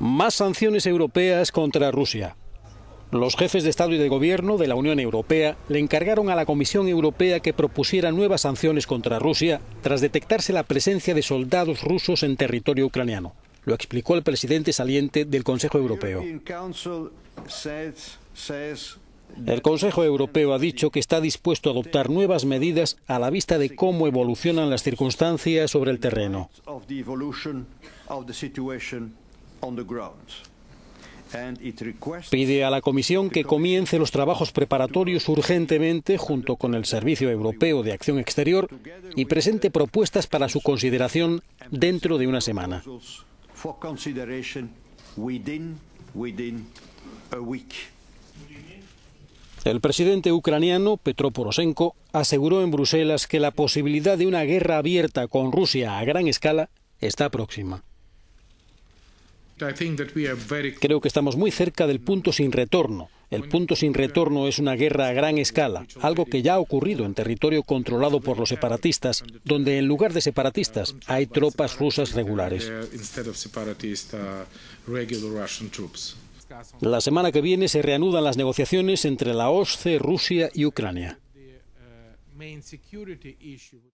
Más sanciones europeas contra Rusia. Los jefes de Estado y de Gobierno de la Unión Europea le encargaron a la Comisión Europea que propusiera nuevas sanciones contra Rusia tras detectarse la presencia de soldados rusos en territorio ucraniano. Lo explicó el presidente saliente del Consejo Europeo. El Consejo Europeo ha dicho que está dispuesto a adoptar nuevas medidas a la vista de cómo evolucionan las circunstancias sobre el terreno. Pide a la Comisión que comience los trabajos preparatorios urgentemente junto con el Servicio Europeo de Acción Exterior y presente propuestas para su consideración dentro de una semana. El presidente ucraniano Petro Poroshenko aseguró en Bruselas que la posibilidad de una guerra abierta con Rusia a gran escala está próxima. Creo que estamos muy cerca del punto sin retorno. El punto sin retorno es una guerra a gran escala, algo que ya ha ocurrido en territorio controlado por los separatistas, donde en lugar de separatistas hay tropas rusas regulares. Uh, uh, la semana que viene se reanudan las negociaciones entre la OSCE, Rusia y Ucrania. Uh,